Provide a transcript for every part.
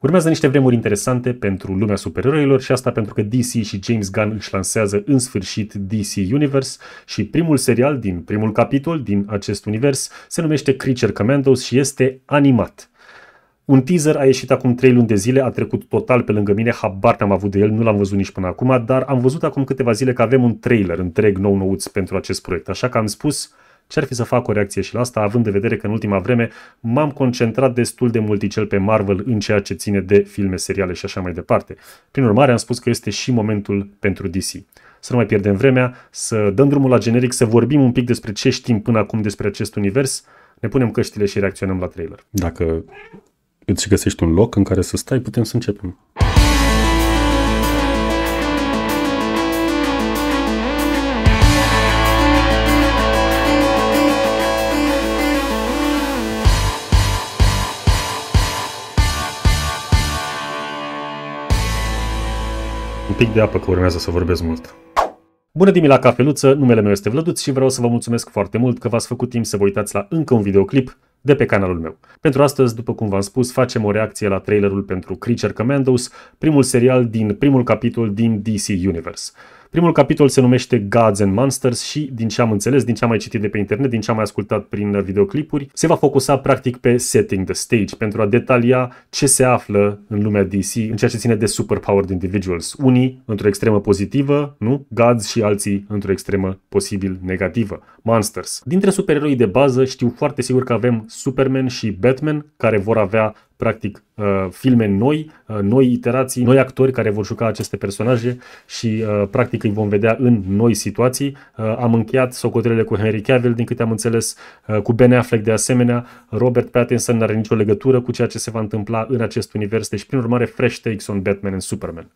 Urmează niște vremuri interesante pentru lumea supereroilor și asta pentru că DC și James Gunn își lansează în sfârșit DC Universe și primul serial din primul capitol din acest univers se numește Creature Commandos și este animat. Un teaser a ieșit acum 3 luni de zile, a trecut total pe lângă mine, habar n-am avut de el, nu l-am văzut nici până acum, dar am văzut acum câteva zile că avem un trailer întreg nou nouț pentru acest proiect, așa că am spus, ce-ar fi să fac o reacție și la asta, având de vedere că în ultima vreme m-am concentrat destul de multicel pe Marvel în ceea ce ține de filme, seriale și așa mai departe. Prin urmare, am spus că este și momentul pentru DC. Să nu mai pierdem vremea, să dăm drumul la generic, să vorbim un pic despre ce știm până acum despre acest univers, ne punem căștile și reacționăm la trailer. Dacă îți găsești un loc în care să stai, putem să începem. un pic de apă că urmează să vorbesc mult. Bună dimineața, cafeluță! Numele meu este Vlăduț și vreau să vă mulțumesc foarte mult că v-ați făcut timp să vă uitați la încă un videoclip de pe canalul meu. Pentru astăzi, după cum v-am spus, facem o reacție la trailerul pentru Creature Commandos, primul serial din primul capitol din DC Universe. Primul capitol se numește Gods and Monsters și, din ce am înțeles, din ce am mai citit de pe internet, din ce am mai ascultat prin videoclipuri, se va focusa practic pe setting the stage pentru a detalia ce se află în lumea DC în ceea ce ține de superpowered individuals. Unii într-o extremă pozitivă, nu? Gods și alții într-o extremă posibil negativă. Monsters. Dintre supereroii de bază știu foarte sigur că avem Superman și Batman care vor avea practic uh, filme noi, uh, noi iterații, noi actori care vor juca aceste personaje și uh, practic îi vom vedea în noi situații. Am încheiat socotelele cu Henry Cavill, din câte am înțeles, cu Ben Affleck de asemenea. Robert Pattinson nu are nicio legătură cu ceea ce se va întâmpla în acest univers, deci prin urmare fresh takes on Batman and Superman.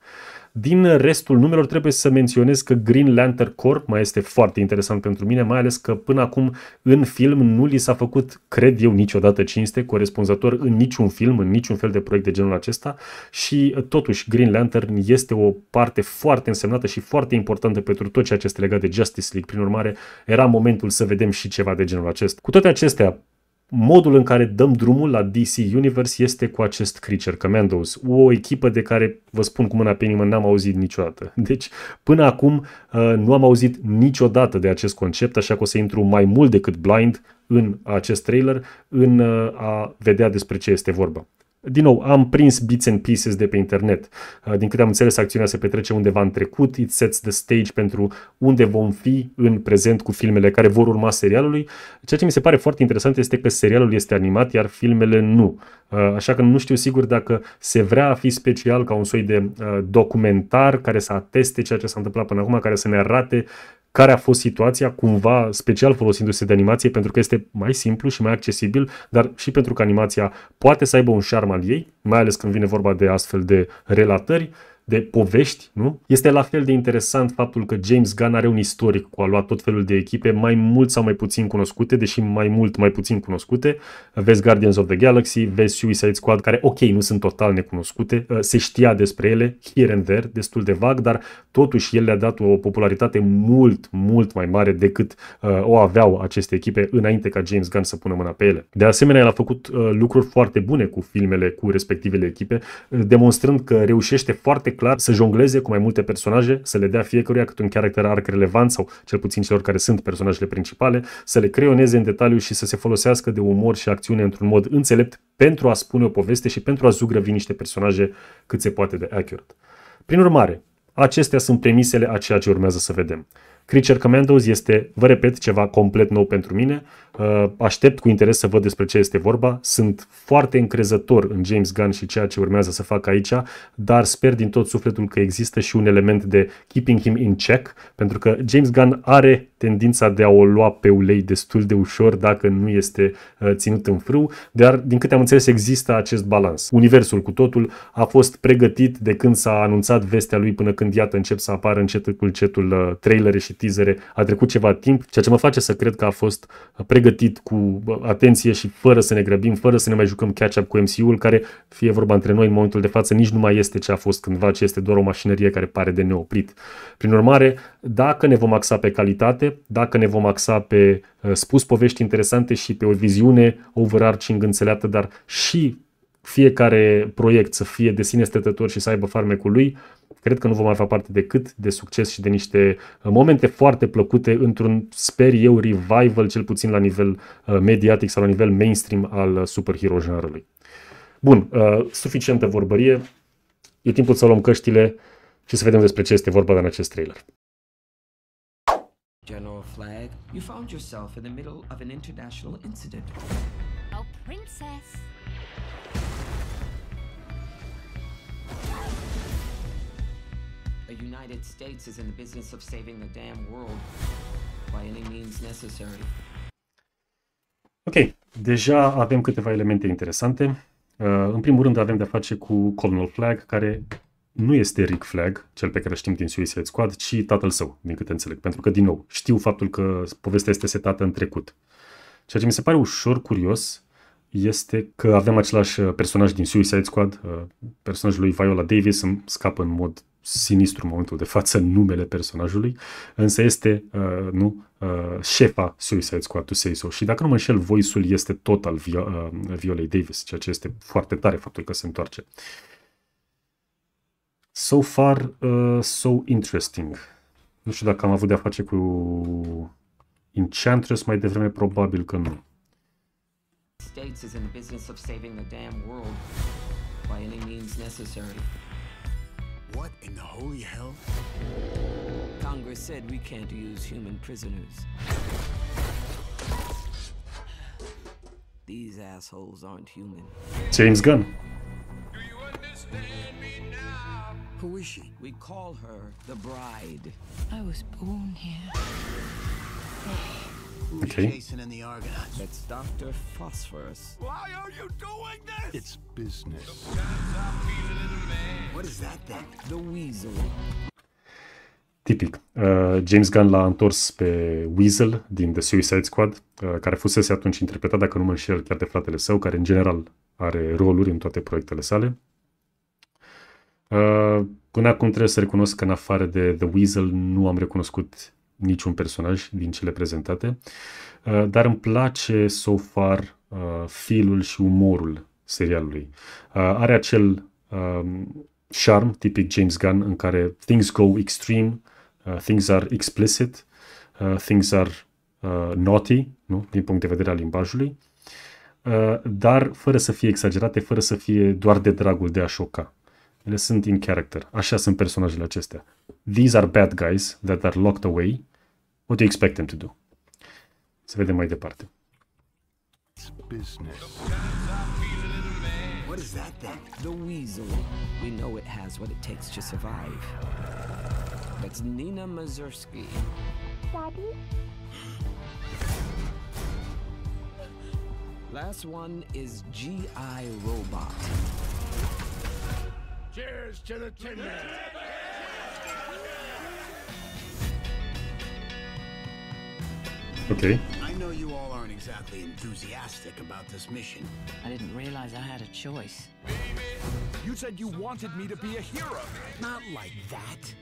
Din restul numelor trebuie să menționez că Green Lantern Corp mai este foarte interesant pentru mine, mai ales că până acum în film nu li s-a făcut, cred eu, niciodată cinste corespunzător în niciun film, în niciun fel de proiect de genul acesta și totuși Green Lantern este o parte foarte însemnată și foarte importantă pentru tot ceea ce este legat de Justice League. Prin urmare, era momentul să vedem și ceva de genul acesta. Cu toate acestea, modul în care dăm drumul la DC Universe este cu acest Creature Commandos, o echipă de care vă spun cu mâna pe inimă n-am auzit niciodată. Deci până acum uh, nu am auzit niciodată de acest concept, așa că o să intru mai mult decât blind în acest trailer, în uh, a vedea despre ce este vorba. Din nou, am prins bits and pieces de pe internet. Uh, din câte am înțeles, acțiunea se petrece undeva în trecut, it sets the stage pentru unde vom fi în prezent cu filmele care vor urma serialului. Ceea ce mi se pare foarte interesant este că serialul este animat, iar filmele nu. Uh, așa că nu știu sigur dacă se vrea a fi special ca un soi de uh, documentar care să ateste ceea ce s-a întâmplat până acum, care să ne arate care a fost situația, cumva special folosindu-se de animație, pentru că este mai simplu și mai accesibil, dar și pentru că animația poate să aibă un șarm al ei, mai ales când vine vorba de astfel de relatări, de povești, nu? Este la fel de interesant faptul că James Gunn are un istoric cu a luat tot felul de echipe, mai mult sau mai puțin cunoscute, deși mai mult mai puțin cunoscute. Vezi Guardians of the Galaxy, vezi Suicide Squad, care, ok, nu sunt total necunoscute, ă, se știa despre ele, here and there, destul de vag, dar totuși el le-a dat o popularitate mult, mult mai mare decât uh, o aveau aceste echipe înainte ca James Gunn să pună mâna pe ele. De asemenea, el a făcut uh, lucruri foarte bune cu filmele, cu respectivele echipe, demonstrând că reușește foarte clar, să jongleze cu mai multe personaje, să le dea fiecăruia cât un caracter arc relevant sau cel puțin celor care sunt personajele principale, să le creioneze în detaliu și să se folosească de umor și acțiune într-un mod înțelept pentru a spune o poveste și pentru a zugrăvi niște personaje cât se poate de accurate. Prin urmare, acestea sunt premisele a ceea ce urmează să vedem. Creature Commandos este, vă repet, ceva complet nou pentru mine. Uh, aștept cu interes să văd despre ce este vorba. Sunt foarte încrezător în James Gunn și ceea ce urmează să fac aici, dar sper din tot sufletul că există și un element de keeping him in check, pentru că James Gunn are tendința de a o lua pe ulei destul de ușor dacă nu este uh, ținut în frâu, dar din câte am înțeles există acest balans. Universul cu totul a fost pregătit de când s-a anunțat vestea lui până când iată încep să apară încetul cu încetul uh, trailere și tizere, a trecut ceva timp, ceea ce mă face să cred că a fost pregătit cu atenție și fără să ne grăbim, fără să ne mai jucăm catch-up cu MCU-ul, care, fie vorba între noi, în momentul de față nici nu mai este ce a fost cândva, ci este doar o mașinărie care pare de neoprit. Prin urmare, dacă ne vom axa pe calitate, dacă ne vom axa pe uh, spus povești interesante și pe o viziune overarching înțeleaptă, dar și fiecare proiect să fie de sine stătător și să aibă farmecul lui, cred că nu vom avea parte decât de succes și de niște uh, momente foarte plăcute într-un, sper eu, revival, cel puțin la nivel uh, mediatic sau la nivel mainstream al uh, superhero genrului. Bun, suficientă vorbărie. E timpul să luăm căștile și să vedem despre ce este vorba în acest trailer. General Flag, you found yourself in the middle of an international incident. Oh, princess! United States is in the business of saving the damn world by any means necessary. Ok, deja avem câteva elemente interesante. Uh, în primul rând avem de-a face cu Colonel Flag, care nu este Rick Flag, cel pe care știm din Suicide Squad, ci tatăl său, din câte înțeleg. Pentru că, din nou, știu faptul că povestea este setată în trecut. Ceea ce mi se pare ușor curios este că avem același uh, personaj din Suicide Squad, uh, personajul lui Viola Davis îmi scapă în mod sinistru în momentul de față numele personajului, însă este, uh, nu, uh, șefa Suicide Squad to Say So. Și dacă nu mă înșel, voice-ul este tot al uh, Violei Davis, ceea ce este foarte tare faptul că se întoarce. So far, uh, so interesting. Nu știu dacă am avut de-a face cu Enchantress mai devreme, probabil că nu. States is in the business of saving the damn world by any means necessary. What in the holy hell? Congress said we can't use human prisoners. These assholes aren't human. James Gunn. Who is she? We call her the bride. I was born here. Who's okay. Jason and the Argonauts? That's Dr. Phosphorus. Why are you doing this? It's business. Tipic. Uh, James Gunn l-a întors pe Weasel din The Suicide Squad, uh, care fusese atunci interpretat, dacă nu mă înșel, chiar de fratele său, care în general are roluri în toate proiectele sale. Uh, până acum trebuie să recunosc că în afară de The Weasel nu am recunoscut niciun personaj din cele prezentate, uh, dar îmi place so far uh, filul și umorul serialului. Uh, are acel um, charm tipic James Gunn în care things go extreme, uh, things are explicit, uh, things are uh, naughty, nu? din punct de vedere al limbajului, uh, dar fără să fie exagerate, fără să fie doar de dragul de a șoca. Ele sunt in character. Așa sunt personajele acestea. These are bad guys that are locked away. What do you expect them to do? Să vedem mai departe. It's business. What is that thing? The weasel. We know it has what it takes to survive. That's Nina Mazursky. Daddy? Last one is G.I. Robot. Cheers to the man. Okay. I know you all aren't exactly enthusiastic about this mission. I didn't realize I had a choice. You said you wanted me to be a hero. Not like that.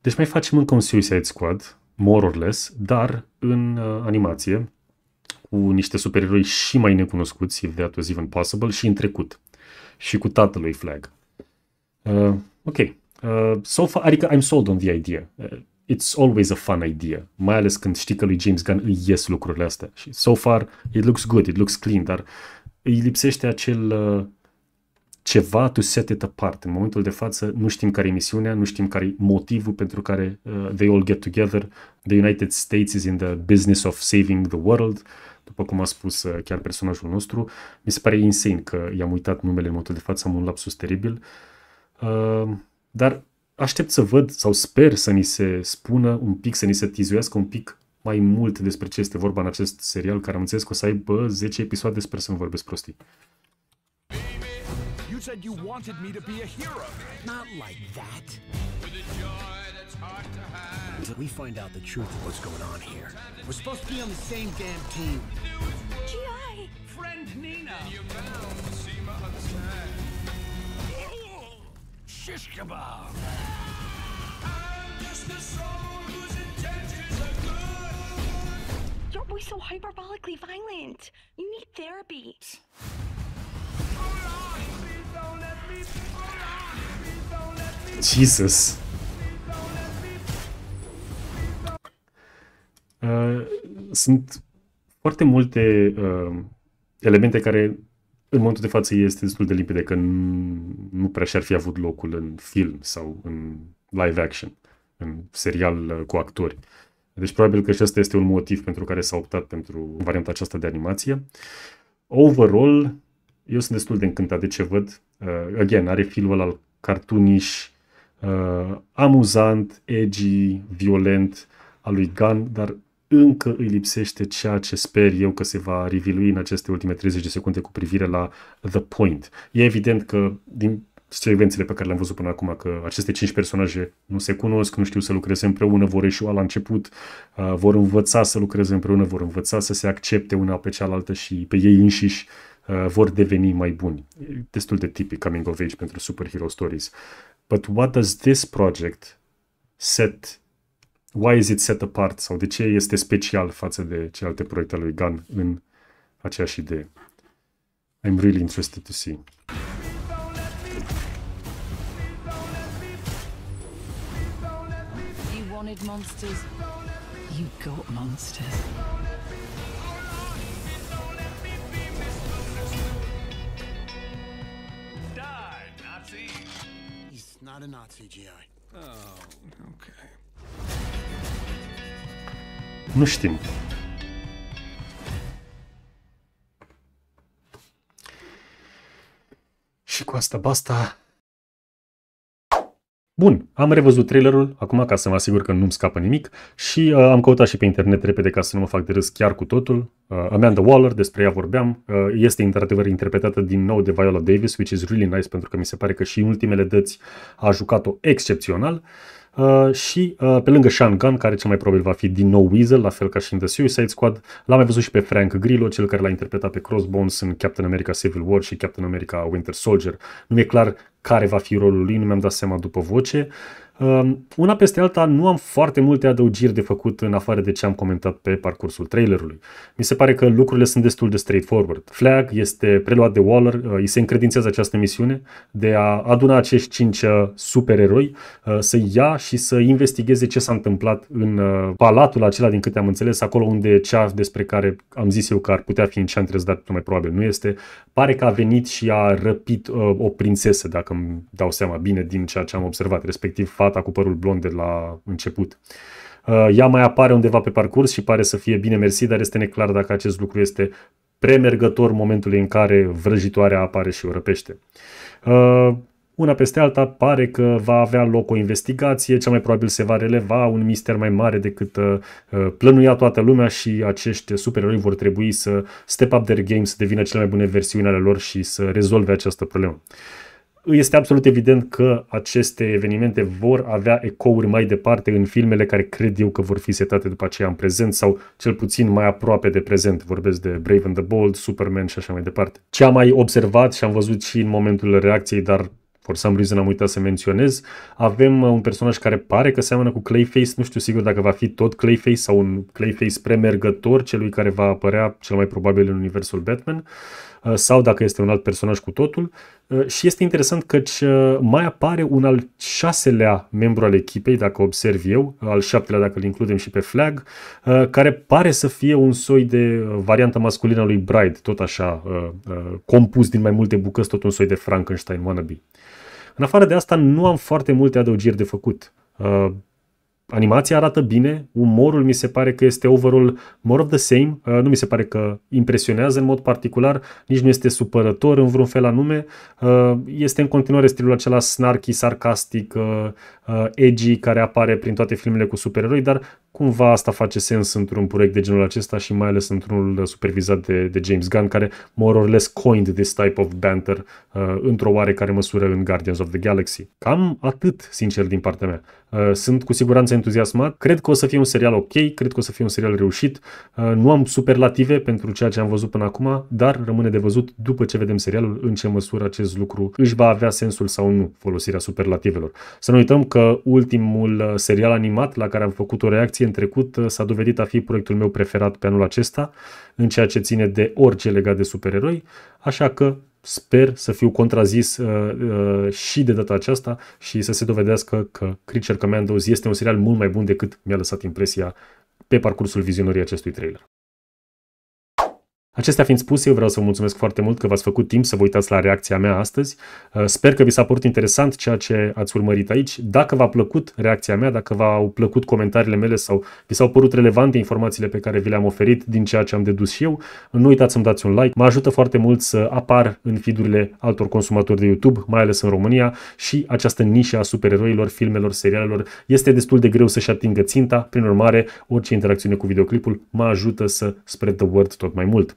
Deci mai facem încă un Suicide Squad, more or less, dar în uh, animație, cu niște supereroi și mai necunoscuți, if that was even possible, și în trecut. Și cu tatălui Flag. Uh, ok. Uh, so far, adică I'm sold on the idea. Uh, it's always a fun idea, mai ales când știi că lui James Gunn îi ies lucrurile astea. Și so far, it looks good, it looks clean, dar îi lipsește acel uh, ceva to set it apart. În momentul de față nu știm care e misiunea, nu știm care e motivul pentru care uh, they all get together. The United States is in the business of saving the world, după cum a spus uh, chiar personajul nostru. Mi se pare insane că i-am uitat numele în momentul de față, am un lapsus teribil. Uh, dar aștept să văd sau sper să ni se spună un pic, să ni se tizuiască un pic mai mult despre ce este vorba în acest serial, care am înțeles că o să aibă 10 episoade, sper să nu vorbesc prostii. said you wanted me to be a hero. Not like that. Until we find out the truth of what's going on here. We're supposed to be on the same damn team. G.I. Friend Nina shish kebab. Your boy's so hyperbolically violent. You need therapy. Jesus. Uh, sunt foarte multe uh, elemente care în momentul de față este destul de limpede că nu prea și-ar fi avut locul în film sau în live action, în serial uh, cu actori. Deci probabil că și asta este un motiv pentru care s-a optat pentru varianta aceasta de animație. Overall, eu sunt destul de încântat de ce văd. Uh, again, are filmul al cartuniș, uh, amuzant, edgy, violent, al lui Gunn, dar încă îi lipsește ceea ce sper eu că se va revilui în aceste ultime 30 de secunde cu privire la The Point. E evident că din secvențele pe care le-am văzut până acum, că aceste cinci personaje nu se cunosc, nu știu să lucreze împreună, vor ieșua la început, uh, vor învăța să lucreze împreună, vor învăța să se accepte una pe cealaltă și pe ei înșiși uh, vor deveni mai buni. E destul de tipic coming of age pentru superhero stories. But what does this project set why is it set apart sau de ce este special față de celelalte proiecte ale lui Gunn în aceeași idee. I'm really interested to see. You wanted monsters. You got monsters. Die, Nazi. He's not a Nazi, GI. Oh, okay. Nu știm. Și cu asta basta. Bun, am revăzut trailerul, acum ca să mă asigur că nu-mi scapă nimic și uh, am căutat și pe internet repede ca să nu mă fac de râs chiar cu totul. Uh, Amanda Waller, despre ea vorbeam, uh, este într-adevăr interpretată din nou de Viola Davis, which is really nice pentru că mi se pare că și în ultimele dăți a jucat-o excepțional. Uh, Uh, și uh, pe lângă Sean Gunn, care cel mai probabil va fi din nou Weasel, la fel ca și în The Suicide Squad, l-am mai văzut și pe Frank Grillo, cel care l-a interpretat pe Crossbones în Captain America Civil War și Captain America Winter Soldier. Nu e clar care va fi rolul lui, nu mi-am dat seama după voce. Uh, una peste alta, nu am foarte multe adăugiri de făcut în afară de ce am comentat pe parcursul trailerului. Mi se pare că lucrurile sunt destul de straightforward. Flag este preluat de Waller, uh, îi se încredințează această misiune de a aduna acești cinci uh, supereroi, uh, să ia și să investigheze ce s-a întâmplat în palatul acela, din câte am înțeles, acolo unde cea despre care am zis eu că ar putea fi Enchantress, dar mai probabil nu este, pare că a venit și a răpit o prințesă, dacă îmi dau seama bine din ceea ce am observat, respectiv fata cu părul blond de la început. Uh, ea mai apare undeva pe parcurs și pare să fie bine mersi, dar este neclar dacă acest lucru este premergător momentului în care vrăjitoarea apare și o răpește. Uh, una peste alta pare că va avea loc o investigație, cea mai probabil se va releva un mister mai mare decât uh, plănuia toată lumea și acești supereroi vor trebui să step up their game, să devină cele mai bune versiuni ale lor și să rezolve această problemă este absolut evident că aceste evenimente vor avea ecouri mai departe în filmele care cred eu că vor fi setate după aceea în prezent sau cel puțin mai aproape de prezent. Vorbesc de Brave and the Bold, Superman și așa mai departe. Ce am mai observat și am văzut și în momentul reacției, dar for some reason am uitat să menționez, avem uh, un personaj care pare că seamănă cu Clayface, nu știu sigur dacă va fi tot Clayface sau un Clayface premergător celui care va apărea cel mai probabil în universul Batman, uh, sau dacă este un alt personaj cu totul, Ă, și este interesant că ă, mai apare un al șaselea membru al echipei, dacă observ eu, al șaptelea dacă îl includem și pe flag, ă, care pare să fie un soi de variantă masculină a lui Bride, tot așa, compus din mai multe bucăți, tot un soi de Frankenstein wannabe. În afară de asta, nu am foarte multe adăugiri de făcut animația arată bine, umorul mi se pare că este overall more of the same, uh, nu mi se pare că impresionează în mod particular, nici nu este supărător în vreun fel anume, uh, este în continuare stilul acela snarky, sarcastic, uh, edgy care apare prin toate filmele cu supereroi, dar cumva asta face sens într-un proiect de genul acesta și mai ales într-unul supervizat de, de James Gunn, care more or less coined this type of banter uh, într-o oarecare măsură în Guardians of the Galaxy. Cam atât, sincer, din partea mea. Uh, sunt cu siguranță entuziasmat, cred că o să fie un serial ok, cred că o să fie un serial reușit. Uh, nu am superlative pentru ceea ce am văzut până acum, dar rămâne de văzut după ce vedem serialul în ce măsură acest lucru își va avea sensul sau nu folosirea superlativelor. Să nu uităm că ultimul uh, serial animat la care am făcut o reacție în trecut uh, s-a dovedit a fi proiectul meu preferat pe anul acesta, în ceea ce ține de orice legat de supereroi, așa că sper să fiu contrazis uh, uh, și de data aceasta și să se dovedească că Creature Commandos este un serial mult mai bun decât mi-a lăsat impresia pe parcursul vizionării acestui trailer. Acestea fiind spuse, eu vreau să vă mulțumesc foarte mult că v-ați făcut timp să vă uitați la reacția mea astăzi. Uh, sper că vi s-a părut interesant ceea ce ați urmărit aici. Dacă v-a plăcut reacția mea, dacă v-au plăcut comentariile mele sau vi s-au părut relevante informațiile pe care vi le-am oferit din ceea ce am dedus și eu, nu uitați să-mi dați un like. Mă ajută foarte mult să apar în feed-urile altor consumatori de YouTube, mai ales în România, și această nișă a supereroilor, filmelor, serialelor este destul de greu să-și atingă ținta. Prin urmare, orice interacțiune cu videoclipul mă ajută să spread the word tot mai mult.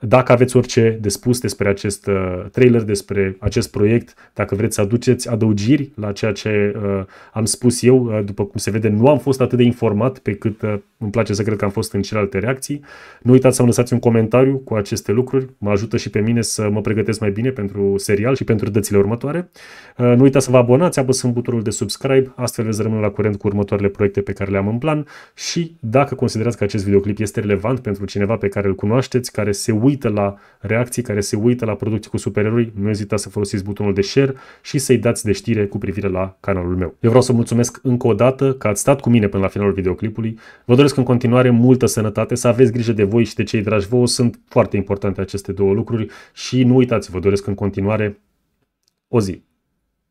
Dacă aveți orice de spus despre acest uh, trailer, despre acest proiect, dacă vreți să aduceți adăugiri la ceea ce uh, am spus eu, uh, după cum se vede, nu am fost atât de informat pe cât îmi place să cred că am fost în celelalte reacții. Nu uitați să-mi lăsați un comentariu cu aceste lucruri, mă ajută și pe mine să mă pregătesc mai bine pentru serial și pentru dățile următoare. Nu uitați să vă abonați, apăsând butonul de subscribe, astfel veți rămâne la curent cu următoarele proiecte pe care le am în plan și dacă considerați că acest videoclip este relevant pentru cineva pe care îl cunoașteți, care se uită la reacții, care se uită la producții cu supereroi, nu ezitați să folosiți butonul de share și să-i dați de știre cu privire la canalul meu. Eu vreau să mulțumesc încă o dată că ați stat cu mine până la finalul videoclipului. Vă doresc în continuare multă sănătate, să aveți grijă de voi și de cei dragi vouă. Sunt foarte importante aceste două lucruri și nu uitați, vă doresc în continuare o zi